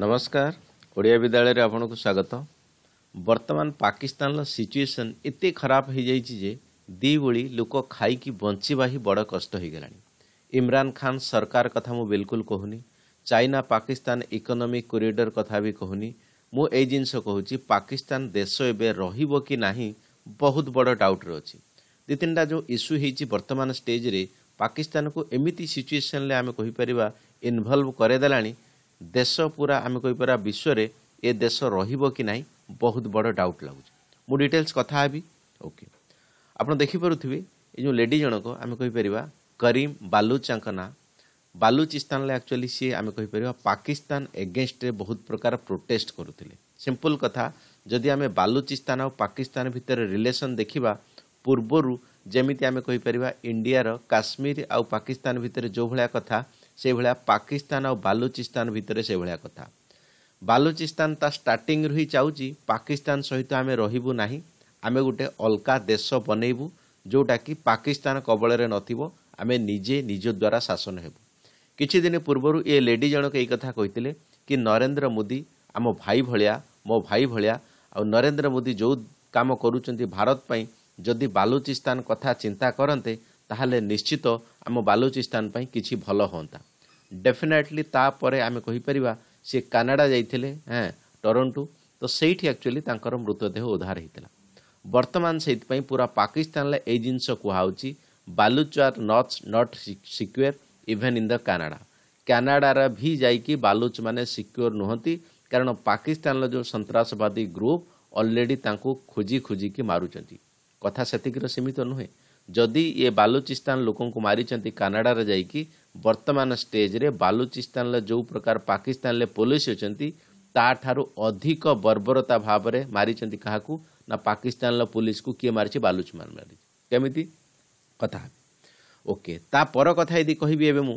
ନମସ୍କାର ଓଡ଼ିଆ ବିଦ୍ୟାଳୟରେ ଆପଣଙ୍କୁ ସ୍ୱାଗତ ବର୍ତ୍ତମାନ ପାକିସ୍ତାନର ସିଚୁଏସନ୍ ଏତେ ଖରାପ ହୋଇଯାଇଛି ଯେ ଦୁଇ ଭଳି ଲୋକ ଖାଇକି ବଞ୍ଚିବା ହିଁ ବଡ଼ କଷ୍ଟ ହୋଇଗଲାଣି ଇମ୍ରାନ୍ ଖାନ୍ ସରକାର କଥା ମୁଁ ବିଲକୁଲ କହୁନି ଚାଇନା ପାକିସ୍ତାନ ଇକୋନୋମିକ କରିଡ଼ର କଥା ବି କହୁନି ମୁଁ ଏଇ ଜିନିଷ କହୁଛି ପାକିସ୍ତାନ ଦେଶ ଏବେ ରହିବ କି ନାହିଁ ବହୁତ ବଡ଼ ଡାଉଟ୍ରେ ଅଛି ଦୁଇ ତିନିଟା ଯେଉଁ ଇସ୍ୟୁ ହୋଇଛି ବର୍ତ୍ତମାନ ଷ୍ଟେଜ୍ରେ ପାକିସ୍ତାନକୁ ଏମିତି ସିଚୁଏସନ୍ରେ ଆମେ କହିପାରିବା ଇନଭଲ୍ଭ କରାଇଦେଲାଣି ଦେଶ ପୁରା ଆମେ କହିପାରିବା ବିଶ୍ୱରେ ଏ ଦେଶ ରହିବ କି ନାହିଁ ବହୁତ ବଡ଼ ଡାଉଟ୍ ଲାଗୁଛି ମୁଁ ଡିଟେଲ୍ସ କଥା ହେବି ଓକେ ଆପଣ ଦେଖିପାରୁଥିବେ ଏ ଯେଉଁ ଲେଡ଼ି ଜଣକ ଆମେ କହିପାରିବା କରିମ ବାଲୁଚାଙ୍କ ନାଁ ବାଲୁଚିସ୍ତାନରେ ଆକ୍ଚୁଆଲି ସିଏ ଆମେ କହିପାରିବା ପାକିସ୍ତାନ ଏଗେନଷ୍ଟରେ ବହୁତ ପ୍ରକାର ପ୍ରୋଟେଷ୍ଟ କରୁଥିଲେ ସିମ୍ପଲ୍ କଥା ଯଦି ଆମେ ବାଲୁଚିସ୍ତାନ ଆଉ ପାକିସ୍ତାନ ଭିତରେ ରିଲେସନ୍ ଦେଖିବା ପୂର୍ବରୁ ଯେମିତି ଆମେ କହିପାରିବା ଇଣ୍ଡିଆର କାଶ୍ମୀର ଆଉ ପାକିସ୍ତାନ ଭିତରେ ଯେଉଁଭଳିଆ କଥା ସେଇଭଳିଆ ପାକିସ୍ତାନ ଆଉ ବାଲୁଚିସ୍ତାନ ଭିତରେ ସେଭଳିଆ କଥା ବାଲୁଚିସ୍ତାନ ତା ଷ୍ଟାର୍ଟିଂରୁ ହିଁ ଚାହୁଁଛି ପାକିସ୍ତାନ ସହିତ ଆମେ ରହିବୁ ନାହିଁ ଆମେ ଗୋଟେ ଅଲଗା ଦେଶ ବନେଇବୁ ଯେଉଁଟାକି ପାକିସ୍ତାନ କବଳରେ ନଥିବ ଆମେ ନିଜେ ନିଜ ଦ୍ୱାରା ଶାସନ ହେବୁ କିଛି ଦିନ ପୂର୍ବରୁ ଏ ଲେଡି ଜଣକ ଏଇ କଥା କହିଥିଲେ କି ନରେନ୍ଦ୍ର ମୋଦି ଆମ ଭାଇ ଭଳିଆ ମୋ ଭାଇ ଭଳିଆ ଆଉ ନରେନ୍ଦ୍ର ମୋଦି ଯେଉଁ କାମ କରୁଛନ୍ତି ଭାରତ ପାଇଁ ଯଦି ବାଲୁଚିସ୍ତାନ କଥା ଚିନ୍ତା କରନ୍ତେ ତାହେଲେ ନିଶ୍ଚିତ ଆମ ବାଲୁଚିସ୍ତାନ ପାଇଁ କିଛି ଭଲ ହୁଅନ୍ତା डेफिनेटली आम कहीपर सी कानाडा जाते हैं टरंटो तो सही एक्चुअली मृतदेह उधार होता बर्तमान से पूरा पाकिस्तान ये जिनस कहुची बालुचार not not secure even in the Canada कानाडार भी जाकि बालुच मैंने सिक्योर नुहति कारण पाकिस्तान जो सन्सवादी ग्रुप अलरेडी खोजी खोजिकी मार्च कथा से सीमित नुहे जदि ये बालुचिस्तान लोक मारी कानाडार जाकि ବର୍ତ୍ତମାନ ଷ୍ଟେଜ୍ରେ ବାଲୁଚିସ୍ତାନରେ ଯେଉଁ ପ୍ରକାର ପାକିସ୍ତାନରେ ପୋଲିସ ଅଛନ୍ତି ତାଠାରୁ ଅଧିକ ବର୍ବରତା ଭାବରେ ମାରିଛନ୍ତି କାହାକୁ ନା ପାକିସ୍ତାନର ପୋଲିସକୁ କିଏ ମାରିଛି ବାଲୁଚିମାନ ମାରିଛି କେମିତି କଥା ଓକେ ତା ପର କଥା ଯଦି କହିବି ଏବେ ମୁଁ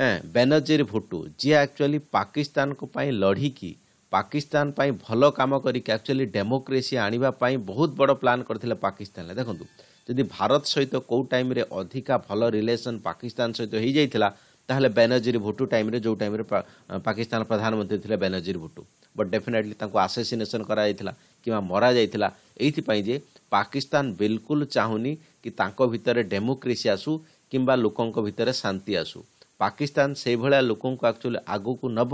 ହଁ ବେନର୍ଜେରି ଭୁଟୁ ଯିଏ ଆକ୍ଚୁଆଲି ପାକିସ୍ତାନଙ୍କ ପାଇଁ ଲଢ଼ିକି ପାକିସ୍ତାନ ପାଇଁ ଭଲ କାମ କରିକି ଆକ୍ଚୁଆଲି ଡେମୋକ୍ରେସି ଆଣିବା ପାଇଁ ବହୁତ ବଡ଼ ପ୍ଲାନ୍ କରିଥିଲେ ପାକିସ୍ତାନରେ ଦେଖନ୍ତୁ ଯଦି ଭାରତ ସହିତ କେଉଁ ଟାଇମ୍ରେ ଅଧିକା ଭଲ ରିଲେସନ୍ ପାକିସ୍ତାନ ସହିତ ହୋଇଯାଇଥିଲା ତାହେଲେ ବେନର୍ଜୀ ଭୁଟୁ ଟାଇମ୍ରେ ଯେଉଁ ଟାଇମ୍ରେ ପାକିସ୍ତାନ ପ୍ରଧାନମନ୍ତ୍ରୀ ଥିଲେ ବେନର୍ଜୀ ଭୁଟୁ ବଟ୍ ଡେଫିନେଟ୍ଲି ତାଙ୍କୁ ଆସୋସିନେସନ୍ କରାଯାଇଥିଲା କିମ୍ବା ମରାଯାଇଥିଲା ଏଇଥିପାଇଁ ଯେ ପାକିସ୍ତାନ ବିଲକୁଲ ଚାହୁଁନି କି ତାଙ୍କ ଭିତରେ ଡେମୋକ୍ରେସି ଆସୁ କିମ୍ବା ଲୋକଙ୍କ ଭିତରେ ଶାନ୍ତି ଆସୁ ପାକିସ୍ତାନ ସେଇଭଳିଆ ଲୋକଙ୍କୁ ଆକ୍ଚୁଆଲି ଆଗକୁ ନେବ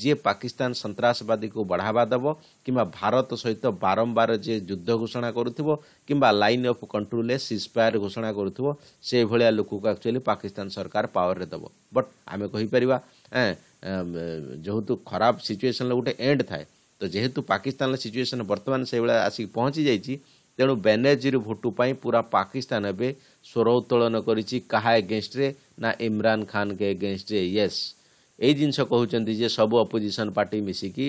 जी पाकिस्तान सन्सवादी को बढ़ावा दबो कि भारत सहित बारंबार जी युद्ध घोषणा करुव लाइन अफ कंट्रोल सीजफायर घोषणा करुव से भाया लोक को एक्चुअली पाकिस्तान सरकार पावर दब बट आम कहीपर ए जेहेतु खराब सिचुएसन गोटे एंड थाए तो जेहेतु पाकिस्तान सिचुएसन बर्तमान से भाया आसिक पहुंची जाइए तेणु बेनेजीर भोटूपी पूरा पाकिस्तान एवं स्वर उत्तोलन करा एगेन्स्ट्रे ना इम्रान खान के एगेन्स्ट्रे येस् ଏଇ ଜିନିଷ କହୁଛନ୍ତି ଯେ ସବୁ ଅପୋଜିସନ୍ ପାର୍ଟି ମିଶିକି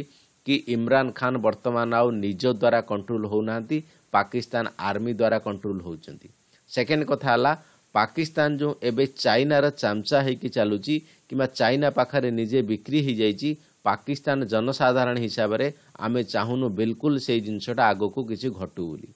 କି ଇମ୍ରାନ୍ ଖାନ୍ ବର୍ତ୍ତମାନ ଆଉ ନିଜ ଦ୍ୱାରା କଣ୍ଟ୍ରୋଲ୍ ହେଉନାହାନ୍ତି ପାକିସ୍ତାନ ଆର୍ମି ଦ୍ୱାରା କଣ୍ଟ୍ରୋଲ୍ ହେଉଛନ୍ତି ସେକେଣ୍ଡ କଥା ହେଲା ପାକିସ୍ତାନ ଯେଉଁ ଏବେ ଚାଇନାର ଚାମ୍ଚା ହୋଇକି ଚାଲୁଛି କିମ୍ବା ଚାଇନା ପାଖରେ ନିଜେ ବିକ୍ରି ହୋଇଯାଇଛି ପାକିସ୍ତାନ ଜନସାଧାରଣ ହିସାବରେ ଆମେ ଚାହୁଁନୁ ବିଲକୁଲ ସେଇ ଜିନିଷଟା ଆଗକୁ କିଛି ଘଟୁ ବୋଲି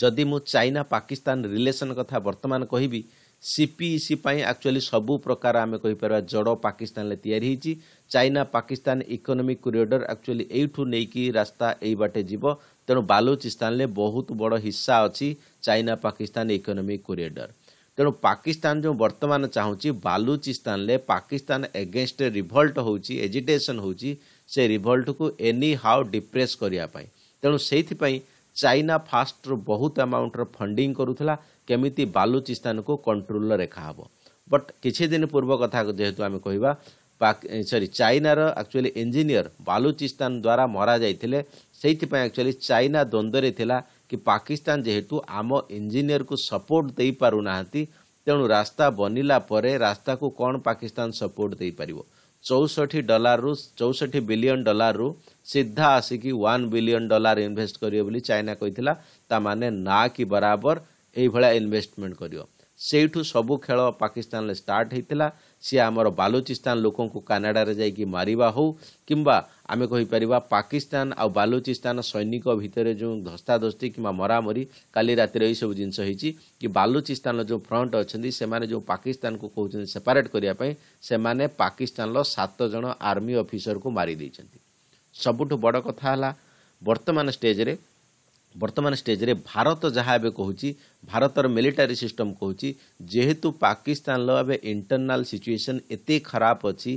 ଯଦି ମୁଁ ଚାଇନା ପାକିସ୍ତାନ ରିଲେସନ୍ କଥା ବର୍ତ୍ତମାନ କହିବି ସିପିଇସି ପାଇଁ ଆକ୍ଚୁଆଲି ସବୁ ପ୍ରକାର ଆମେ କହିପାରିବା ଜଡ଼ ପାକିସ୍ତାନରେ ତିଆରି ହେଇଛି China Pakistan economic corridor actually ଏଇଠୁ ନେଇକି ରାସ୍ତା ଏଇ ବାଟେ ଯିବ ତେଣୁ ବାଲୁଚିସ୍ତାନରେ ବହୁତ ବଡ଼ ହିସ୍ସା ଅଛି ଚାଇନା ପାକିସ୍ତାନ ଇକୋନୋମିକ୍ କରିଡ଼ର ତେଣୁ ପାକିସ୍ତାନ ଯେଉଁ ବର୍ତ୍ତମାନ ଚାହୁଁଛି ବାଲୁଚିସ୍ତାନରେ ପାକିସ୍ତାନ ଏଗେନଷ୍ଟରେ ରିଭଲ୍ଟ ହେଉଛି ଏଜିଟେସନ୍ ହେଉଛି ସେ ରିଭଲ୍ଟକୁ ଏନି ହାଉ ଡିପ୍ରେସ୍ କରିବା ପାଇଁ ତେଣୁ ସେଇଥିପାଇଁ ଚାଇନା ଫାଷ୍ଟରୁ ବହୁତ ଆମାଉଣ୍ଟର ଫଣ୍ଡିଂ କରୁଥିଲା କେମିତି ବାଲୁଚିସ୍ତାନକୁ କଣ୍ଟ୍ରୋଲର ରେଖା ହେବ ବଟ୍ କିଛି ଦିନ ପୂର୍ବ କଥା ଯେହେତୁ ଆମେ କହିବା ସରି ଚାଇନାର ଆକ୍ଚୁଆଲି ଇଞ୍ଜିନିୟର ବାଲୁଚିସ୍ତାନ ଦ୍ୱାରା ମରାଯାଇଥିଲେ ସେଇଥିପାଇଁ ଆକ୍ଚୁଆଲି ଚାଇନା ଦ୍ୱନ୍ଦ୍ୱରେ ଥିଲା କି ପାକିସ୍ତାନ ଯେହେତୁ ଆମ ଇଞ୍ଜିନିୟରକୁ ସପୋର୍ଟ ଦେଇପାରୁନାହାନ୍ତି ତେଣୁ ରାସ୍ତା ବନିଲା ପରେ ରାସ୍ତାକୁ କ'ଣ ପାକିସ୍ତାନ ସପୋର୍ଟ ଦେଇପାରିବ ଚଉଷଠି ଡଲାରରୁ ଚଉଷଠି ବିଲିୟନ ଡଲାରରୁ ସିଧା ଆସିକି ୱାନ୍ ବିଲିୟନ ଡଲାର ଇନଭେଷ୍ଟ କରିବ ବୋଲି ଚାଇନା କହିଥିଲା ତା ମାନେ ନା କି ବରାବର ଏଇଭଳିଆ ଇନଭେଷ୍ଟମେଣ୍ଟ କରିବ ସେଇଠୁ ସବୁ ଖେଳ ପାକିସ୍ତାନରେ ଷ୍ଟାର୍ଟ ହୋଇଥିଲା ସିଏ ଆମର ବାଲୁଚିସ୍ତାନ ଲୋକଙ୍କୁ କାନାଡ଼ାରେ ଯାଇକି ମାରିବା ହେଉ କିମ୍ବା ଆମେ କହିପାରିବା ପାକିସ୍ତାନ ଆଉ ବାଲୁଚିସ୍ତାନ ସୈନିକ ଭିତରେ ଯେଉଁ ଧସ୍ତାଧସ୍ତି କିମ୍ବା ମରାମରି କାଲି ରାତିରେ ଏହିସବୁ ଜିନିଷ ହେଇଛି କି ବାଲୁଚିସ୍ତାନର ଯେଉଁ ଫ୍ରଣ୍ଟ ଅଛନ୍ତି ସେମାନେ ଯେଉଁ ପାକିସ୍ତାନକୁ କହୁଛନ୍ତି ସେପାରେଟ୍ କରିବା ପାଇଁ ସେମାନେ ପାକିସ୍ତାନର ସାତ ଜଣ ଆର୍ମି ଅଫିସରକୁ ମାରିଦେଇଛନ୍ତି ସବୁଠୁ ବଡ଼ କଥା ହେଲା ବର୍ତ୍ତମାନ ଷ୍ଟେଜ୍ରେ ବର୍ତ୍ତମାନ ଷ୍ଟେଜ୍ରେ ଭାରତ ଯାହା ଏବେ କହୁଛି ଭାରତର ମିଲିଟାରୀ ସିଷ୍ଟମ୍ କହୁଛି ଯେହେତୁ ପାକିସ୍ତାନର ଏବେ ଇଣ୍ଟରନାଲ୍ ସିଚୁଏସନ୍ ଏତେ ଖରାପ ଅଛି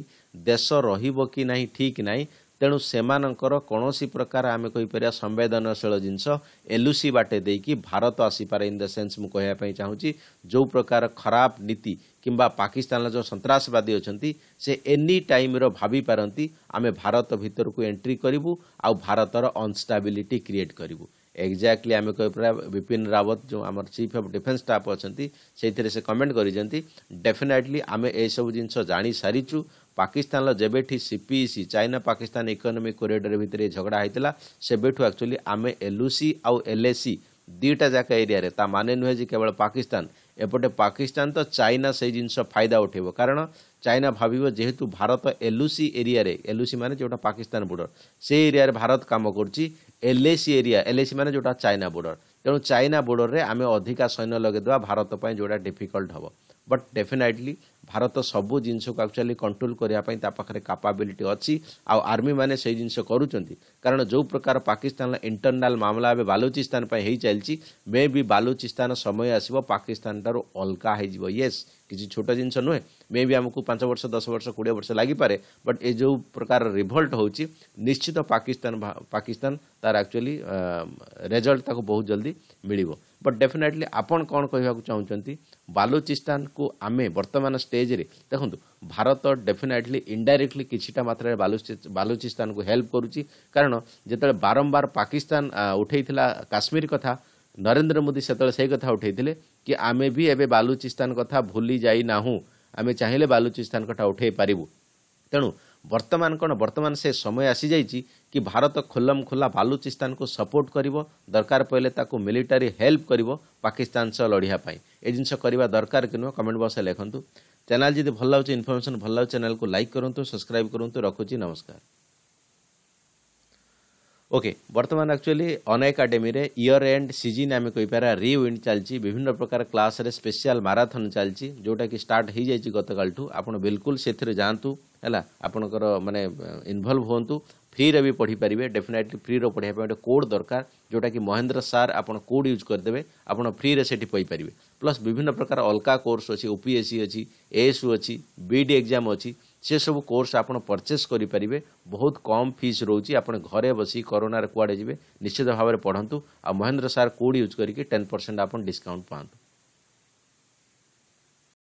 ଦେଶ ରହିବ କି ନାହିଁ ଠିକ୍ ନାହିଁ ତେଣୁ ସେମାନଙ୍କର କୌଣସି ପ୍ରକାର ଆମେ କହିପାରିବା ସମ୍ବେଦନଶୀଳ ଜିନିଷ ଏଲୁସି ବାଟେ ଦେଇକି ଭାରତ ଆସିପାରେ ଇନ୍ ଦ ସେନ୍ସ ମୁଁ କହିବା ପାଇଁ ଚାହୁଁଛି ଯେଉଁ ପ୍ରକାର ଖରାପ ନୀତି କିମ୍ବା ପାକିସ୍ତାନର ଯେଉଁ ସନ୍ତାସବାଦୀ ଅଛନ୍ତି ସେ ଏନି ଟାଇମ୍ର ଭାବିପାରନ୍ତି ଆମେ ଭାରତ ଭିତରକୁ ଏଣ୍ଟ୍ରି କରିବୁ ଆଉ ଭାରତର ଅନଷ୍ଟାବିଲିଟି କ୍ରିଏଟ୍ କରିବୁ ଏକ୍ଜାକ୍ଟଲି ଆମେ କହିପାରିବା ବିପିନ ରାୱତ ଯେଉଁ ଆମର ଚିଫ୍ ଅଫ୍ ଡିଫେନ୍ସ ଷ୍ଟାଫ୍ ଅଛନ୍ତି ସେଇଥିରେ ସେ କମେଣ୍ଟ କରିଛନ୍ତି ଡେଫିନେଟ୍ଲି ଆମେ ଏସବୁ ଜିନିଷ ଜାଣିସାରିଛୁ ପାକିସ୍ତାନର ଯେବେଠି CPEC China Pakistan economic corridor ଭିତରେ ଝଗଡ଼ା ହୋଇଥିଲା ସେବେଠୁ ଆକ୍ଚୁଆଲି ଆମେ ଏଲ୍ୟୁସି ଆଉ ଏଲ୍ଏସି ଦୁଇଟା ଯାକ ଏରିଆରେ ତା ମାନେ ନୁହେଁ ଯେ କେବଳ ପାକିସ୍ତାନ ଏପଟେ ପାକିସ୍ତାନ ତ ଚାଇନା ସେଇ ଜିନିଷ ଫାଇଦା ଉଠାଇବ କାରଣ ଚାଇନା ଭାବିବ ଯେହେତୁ ଭାରତ ଏଲୁସି ଏରିଆରେ ଏଲ୍ୟୁସି ମାନେ ଯେଉଁଟା ପାକିସ୍ତାନ ବର୍ଡ଼ର ସେ ଏରିଆରେ ଭାରତ କାମ କରୁଛି ଏଲ୍ଏସି ଏରିଆ ଏଲ୍ଏସି ମାନେ ଯେଉଁଟା ଚାଇନା ବର୍ଡ଼ର ତେଣୁ ଚାଇନା ବର୍ଡ଼ରରେ ଆମେ ଅଧିକା ସୈନ୍ୟ ଲଗାଇଦେବା ଭାରତ ପାଇଁ ଯେଉଁଟା ଡିଫିକଲ୍ଟ ହେବ ବଟ୍ ଡେଫିନାଇଟଲି ଭାରତ ସବୁ ଜିନିଷକୁ ଆକ୍ଚୁଆଲି କଣ୍ଟ୍ରୋଲ କରିବା ପାଇଁ ତା ପାଖରେ କାପାବିଲିଟି ଅଛି ଆଉ ଆର୍ମିମାନେ ସେଇ ଜିନିଷ କରୁଛନ୍ତି କାରଣ ଯେଉଁ ପ୍ରକାର ପାକିସ୍ତାନର ଇଣ୍ଟରନାଲ ମାମଲା ଏବେ ବାଲୁଚିସ୍ତାନ ପାଇଁ ହେଇଚାଲିଛି ମେ ବି ବାଲୁଚିସ୍ତାନ ସମୟ ଆସିବ ପାକିସ୍ତାନଠାରୁ ଅଲଗା ହେଇଯିବ ୟେସ୍ କିଛି ଛୋଟ ଜିନିଷ ନୁହେଁ ମେ ବି ଆମକୁ ପାଞ୍ଚ ବର୍ଷ ଦଶ ବର୍ଷ କୋଡ଼ିଏ ବର୍ଷ ଲାଗିପାରେ ବଟ୍ ଏ ଯେଉଁ ପ୍ରକାର ରିଭଲ୍ଟ ହେଉଛି ନିଶ୍ଚିତ ପାକିସ୍ତାନ ପାକିସ୍ତାନ ତାର ଆକ୍ଚୁଆଲି ରେଜଲ୍ଟ ତାକୁ ବହୁତ ଜଲ୍ଦି ମିଳିବ ବଟ୍ ଡେଫିନେଟଲି ଆପଣ କ'ଣ କହିବାକୁ ଚାହୁଁଛନ୍ତି ବାଲୁଚିସ୍ତାନକୁ ଆମେ ବର୍ତ୍ତମାନ ଷ୍ଟେଜ୍ରେ ଦେଖନ୍ତୁ ଭାରତ ଡେଫିନେଟଲି ଇନ୍ଡାଇରେକ୍ଟଲି କିଛିଟା ମାତ୍ରାରେ ବାଲୁଚିସ୍ତାନକୁ ହେଲ୍ପ କରୁଛି କାରଣ ଯେତେବେଳେ ବାରମ୍ବାର ପାକିସ୍ତାନ ଉଠାଇଥିଲା କାଶ୍ମୀର କଥା ନରେନ୍ଦ୍ର ମୋଦି ସେତେବେଳେ ସେହି କଥା ଉଠାଇଥିଲେ କି ଆମେ ବି ଏବେ ବାଲୁଚିସ୍ତାନ କଥା ଭୁଲି ଯାଇନାହୁଁ ଆମେ ଚାହିଁଲେ ବାଲୁଚିସ୍ତାନ କଥା ଉଠାଇ ପାରିବୁ ତେଣୁ ବର୍ତ୍ତମାନ କ'ଣ ବର୍ତ୍ତମାନ ସେ ସମୟ ଆସିଯାଇଛି କି ଭାରତ ଖୋଲମ ଖୋଲା ବାଲୁଚିସ୍ତାନକୁ ସପୋର୍ଟ କରିବ ଦରକାର ପଡ଼ିଲେ ତାକୁ ମିଲିଟାରୀ ହେଲ୍ପ କରିବ ପାକିସ୍ତାନ ସହ ଲଢ଼ିବା ପାଇଁ ଏ ଜିନିଷ କରିବା ଦରକାର କି ନୁହଁ କମେଣ୍ଟ ବକ୍ସରେ ଲେଖନ୍ତୁ ଚ୍ୟାନେଲ୍ ଯଦି ଭଲ ଲାଗୁଛି ଇନଫର୍ମେସନ୍ ଭଲ ଲାଗୁଛି ଚ୍ୟାନେଲ୍କୁ ଲାଇକ୍ କରନ୍ତୁ ସବସ୍କ୍ରାଇବ୍ କରନ୍ତୁ ରଖୁଛି ନମସ୍କାର ଓକେ ବର୍ତ୍ତମାନ ଆକ୍ଚୁଆଲି ଅନ ଏକାଡେମୀରେ ଇୟର୍ ଏଣ୍ଡ ସିଜିନ୍ ଆମେ କହିପାରିବା ରିୱିଣ୍ଡ ଚାଲିଛି ବିଭିନ୍ନ ପ୍ରକାର କ୍ଲାସ୍ରେ ସ୍ପେଶିଆଲ୍ ମାରାଥନ୍ ଚାଲିଛି ଯେଉଁଟାକି ଷ୍ଟାର୍ଟ ହୋଇଯାଇଛି ଗତକାଲିଠୁ ଆପଣ ବିଲକୁଲ ସେଥିରେ ଯାଆନ୍ତୁ ହେଲା ଆପଣଙ୍କର ମାନେ ଇନଭଲ୍ଭ ହୁଅନ୍ତୁ ଫ୍ରିରେ ବି ପଢ଼ିପାରିବେ ଡେଫିନେଟଲି ଫ୍ରିର ପଢ଼ିବା ପାଇଁ ଗୋଟେ କୋଡ଼୍ ଦରକାର ଯେଉଁଟାକି ମହେନ୍ଦ୍ର ସାର୍ ଆପଣ କୋଡ଼୍ ୟୁଜ୍ କରିଦେବେ ଆପଣ ଫ୍ରିରେ ସେଠି ପାଇପାରିବେ ପ୍ଲସ୍ ବିଭିନ୍ନ ପ୍ରକାର ଅଲଗା କୋର୍ସ ଅଛି ଓପିଏସ୍ସି ଅଛି ଏଏସ୍ୟୁ ଅଛି ବିଇଡ଼ି ଏକ୍ଜାମ୍ ଅଛି ସେସବୁ କୋର୍ସ ଆପଣ ପରଚେସ୍ କରିପାରିବେ ବହୁତ କମ୍ ଫିସ୍ ରହୁଛି ଆପଣ ଘରେ ବସି କରୋନାରେ କୁଆଡ଼େ ଯିବେ ନିଶ୍ଚିତ ଭାବରେ ପଢ଼ନ୍ତୁ ଆଉ ମହେନ୍ଦ୍ର ସାର୍ କୋଡ଼୍ ୟୁଜ୍ କରିକି ଟେନ୍ ପରସେଣ୍ଟ ଆପଣ ଡିସ୍କାଉଣ୍ଟ ପାଆନ୍ତୁ